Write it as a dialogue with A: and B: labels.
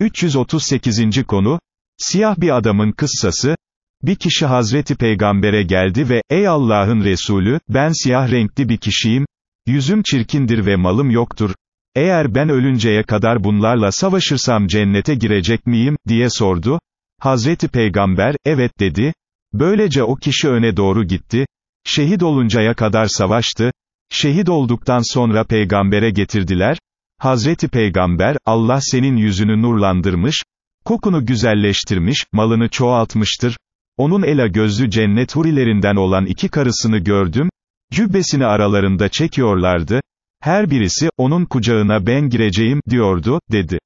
A: 338. konu, siyah bir adamın kıssası, bir kişi Hazreti Peygamber'e geldi ve, ey Allah'ın Resulü, ben siyah renkli bir kişiyim, yüzüm çirkindir ve malım yoktur, eğer ben ölünceye kadar bunlarla savaşırsam cennete girecek miyim, diye sordu, Hazreti Peygamber, evet dedi, böylece o kişi öne doğru gitti, şehit oluncaya kadar savaştı, şehit olduktan sonra peygambere getirdiler, Hazreti Peygamber, Allah senin yüzünü nurlandırmış, kokunu güzelleştirmiş, malını çoğaltmıştır. Onun ela gözlü cennet hurilerinden olan iki karısını gördüm, cübbesini aralarında çekiyorlardı, her birisi, onun kucağına ben gireceğim, diyordu, dedi.